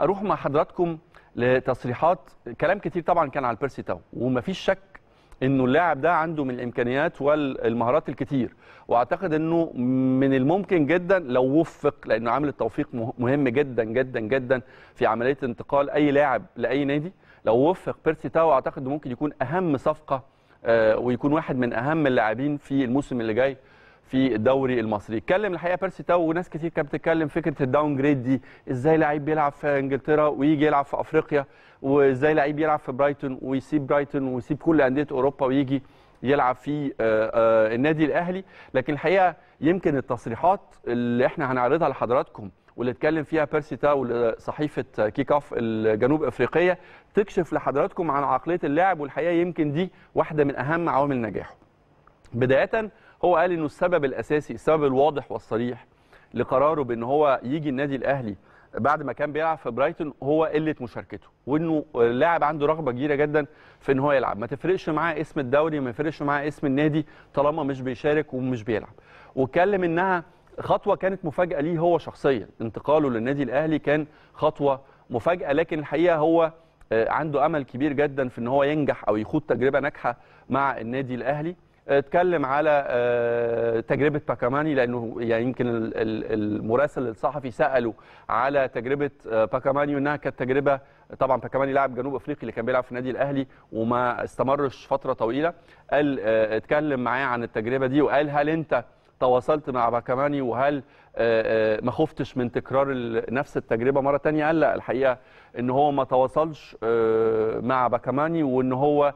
اروح مع حضراتكم لتصريحات كلام كتير طبعا كان على بيرسي تاو ومفيش شك انه اللاعب ده عنده من الامكانيات والمهارات الكتير واعتقد انه من الممكن جدا لو وفق لانه عامل التوفيق مهم جدا جدا جدا في عمليه انتقال اي لاعب لاي نادي لو وفق بيرسي تاو اعتقد ممكن يكون اهم صفقه آه، ويكون واحد من اهم اللاعبين في الموسم اللي جاي في الدوري المصري اتكلم الحقيقه بيرسي تاو وناس كتير كانت بتتكلم فكره الداون جريد دي ازاي لعيب بيلعب في انجلترا ويجي يلعب في افريقيا وازاي لعيب يلعب في برايتون ويسيب برايتون ويسيب كل انديه اوروبا ويجي يلعب في آه، آه، النادي الاهلي لكن الحقيقه يمكن التصريحات اللي احنا هنعرضها لحضراتكم واللي اتكلم فيها بيرسي تاو صحيفه كيك اوف الجنوب افريقيه تكشف لحضراتكم عن عقليه اللاعب والحقيقه يمكن دي واحده من اهم عوامل نجاحه بدايه هو قال انه السبب الاساسي السبب الواضح والصريح لقراره بان هو يجي النادي الاهلي بعد ما كان بيلعب في برايتون هو قله مشاركته وانه اللاعب عنده رغبه كبيره جدا في ان هو يلعب ما تفرقش معاه اسم الدوري ما يفرقش معاه اسم النادي طالما مش بيشارك ومش بيلعب واتكلم انها خطوه كانت مفاجاه ليه هو شخصيا انتقاله للنادي الاهلي كان خطوه مفاجاه لكن الحقيقه هو آه، عنده امل كبير جدا في ان هو ينجح او يخوض تجربه ناجحه مع النادي الاهلي اتكلم على آه، تجربه باكاماني لانه يعني يمكن المراسل الصحفي ساله على تجربه آه، باكاماني وانها كانت تجربه طبعا باكاماني لاعب جنوب افريقي اللي كان بيلعب في النادي الاهلي وما استمرش فتره طويله قال آه، اتكلم معاه عن التجربه دي وقال هل انت تواصلت مع باكاماني وهل آه، آه، ما خفتش من تكرار نفس التجربه مره ثانيه قال لا الحقيقه ان هو ما تواصلش آه، مع باكاماني وان هو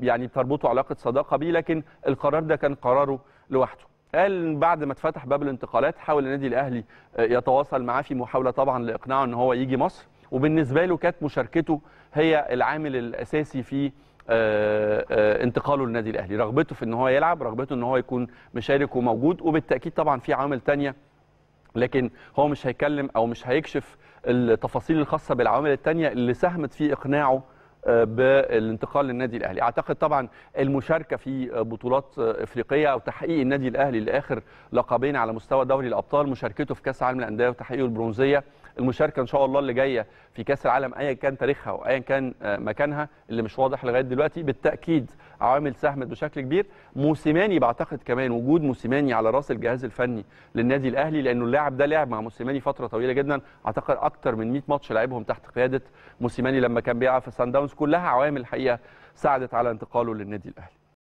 يعني تربطه علاقه صداقه بيه لكن القرار ده كان قراره لوحده قال بعد ما اتفتح باب الانتقالات حاول النادي الاهلي يتواصل معاه في محاوله طبعا لاقناعه ان هو يجي مصر وبالنسبه له كانت مشاركته هي العامل الاساسي في آه، آه، انتقاله للنادي الاهلي رغبته في ان هو يلعب رغبته ان هو يكون مشارك وموجود وبالتاكيد طبعا في عوامل ثانيه لكن هو مش هيكلم او مش هيكشف التفاصيل الخاصه بالعوامل الثانيه اللي ساهمت في اقناعه آه، بالانتقال للنادي الاهلي اعتقد طبعا المشاركه في بطولات افريقيه او تحقيق النادي الاهلي لاخر لقبين على مستوى دوري الابطال مشاركته في كاس العالم للانديه وتحقيقه البرونزيه المشاركه ان شاء الله اللي جايه في كاس العالم ايا كان تاريخها وايا كان آه، مكانها اللي مش واضح لغايه دلوقتي بالتاكيد عوامل ساهمت بشكل كبير موسيماني بعتقد كمان وجود موسيماني على راس الجهاز الفني للنادي الاهلي لانه اللاعب ده لعب مع موسيماني فتره طويله جدا اعتقد اكتر من 100 ماتش لعبهم تحت قياده موسيماني لما كان بيلعب في سان داونز كلها عوامل الحقيقه ساعدت على انتقاله للنادي الاهلي